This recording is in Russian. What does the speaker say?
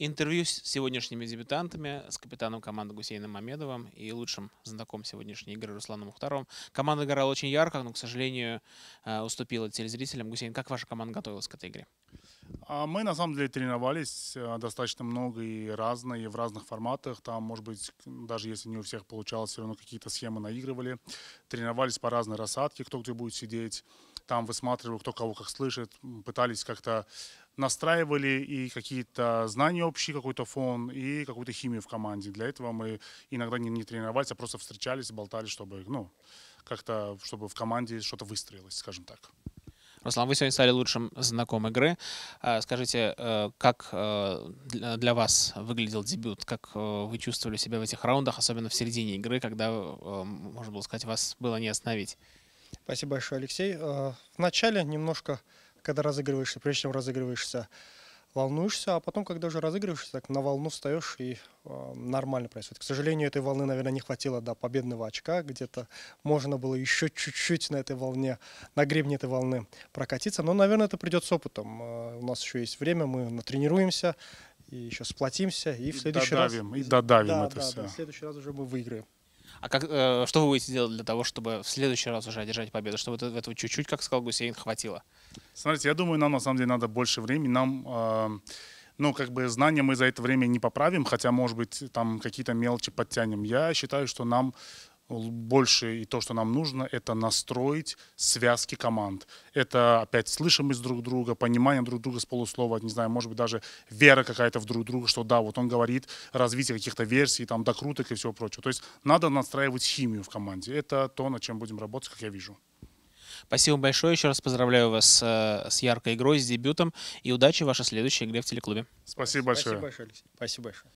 Интервью с сегодняшними дебютантами, с капитаном команды Гусейном Мамедовым и лучшим знаком сегодняшней игры Русланом Ухтаровым. Команда играла очень ярко, но, к сожалению, э, уступила телезрителям. Гусейн, как ваша команда готовилась к этой игре? А, мы на самом деле тренировались э, достаточно много и разно, и в разных форматах. Там, может быть, даже если не у всех получалось, все равно какие-то схемы наигрывали. Тренировались по разной рассадке, кто где будет сидеть там высматривал, кто кого как слышит, пытались как-то настраивали и какие-то знания общие, какой-то фон, и какую-то химию в команде. Для этого мы иногда не, не тренировались, а просто встречались, болтали, чтобы, ну, как-то, чтобы в команде что-то выстроилось, скажем так. Руслан, вы сегодня стали лучшим знаком игры. А, скажите, э, как э, для вас выглядел дебют? Как э, вы чувствовали себя в этих раундах, особенно в середине игры, когда, можно было сказать, вас было не остановить? Спасибо большое, Алексей. Э, Вначале немножко, когда разыгрываешься, прежде чем разыгрываешься, волнуешься, а потом, когда уже разыгрываешься, так на волну встаешь и э, нормально происходит. К сожалению, этой волны, наверное, не хватило до победного очка. Где-то можно было еще чуть-чуть на этой волне, на гребне этой волны прокатиться. Но, наверное, это придет с опытом. Э, у нас еще есть время, мы натренируемся, и еще сплотимся, и, и в следующий додавим, раз... И додавим да, это да, все. Да, в следующий раз уже мы выиграем. А как, э, что вы будете делать для того, чтобы в следующий раз уже одержать победу? Чтобы этого чуть-чуть, как сказал Гусейн, хватило? Смотрите, я думаю, нам на самом деле надо больше времени. Нам, э, ну, как бы знания мы за это время не поправим, хотя, может быть, там какие-то мелочи подтянем. Я считаю, что нам больше и то, что нам нужно, это настроить связки команд. Это опять слышимость друг друга, понимание друг друга с полуслова, не знаю, может быть даже вера какая-то в друг друга, что да, вот он говорит развитие каких-то версий, там докруток и всего прочего. То есть надо настраивать химию в команде. Это то, над чем будем работать, как я вижу. Спасибо большое. Еще раз поздравляю вас э, с яркой игрой, с дебютом. И удачи в вашей следующей игре в телеклубе. Спасибо Спасибо большое, Алексей. Спасибо большое.